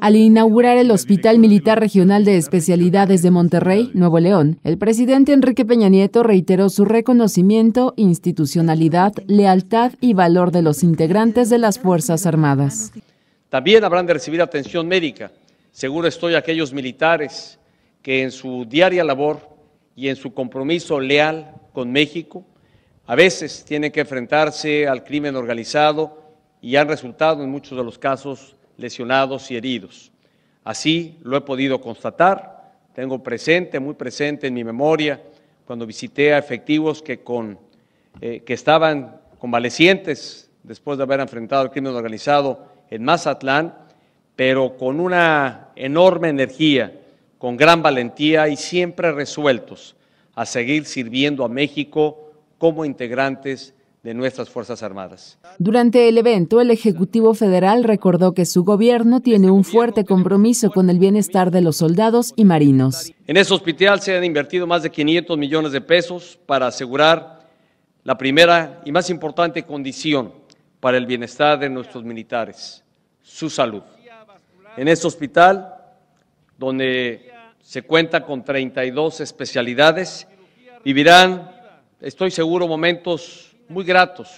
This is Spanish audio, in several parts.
Al inaugurar el Hospital Militar Regional de Especialidades de Monterrey, Nuevo León, el presidente Enrique Peña Nieto reiteró su reconocimiento, institucionalidad, lealtad y valor de los integrantes de las Fuerzas Armadas. También habrán de recibir atención médica. Seguro estoy aquellos militares que en su diaria labor y en su compromiso leal con México, a veces tienen que enfrentarse al crimen organizado y han resultado en muchos de los casos lesionados y heridos. Así lo he podido constatar, tengo presente, muy presente en mi memoria, cuando visité a efectivos que, con, eh, que estaban convalecientes después de haber enfrentado el crimen organizado en Mazatlán, pero con una enorme energía, con gran valentía y siempre resueltos a seguir sirviendo a México como integrantes de nuestras Fuerzas Armadas. Durante el evento, el Ejecutivo Federal recordó que su gobierno tiene un fuerte compromiso con el bienestar de los soldados y marinos. En ese hospital se han invertido más de 500 millones de pesos para asegurar la primera y más importante condición para el bienestar de nuestros militares, su salud. En este hospital, donde se cuenta con 32 especialidades, vivirán, estoy seguro, momentos muy gratos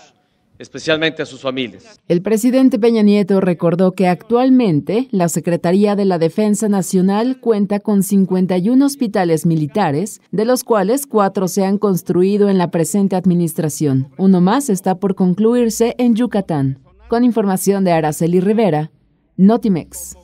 especialmente a sus familias. El presidente Peña Nieto recordó que actualmente la Secretaría de la Defensa Nacional cuenta con 51 hospitales militares, de los cuales cuatro se han construido en la presente administración. Uno más está por concluirse en Yucatán. Con información de Araceli Rivera, Notimex.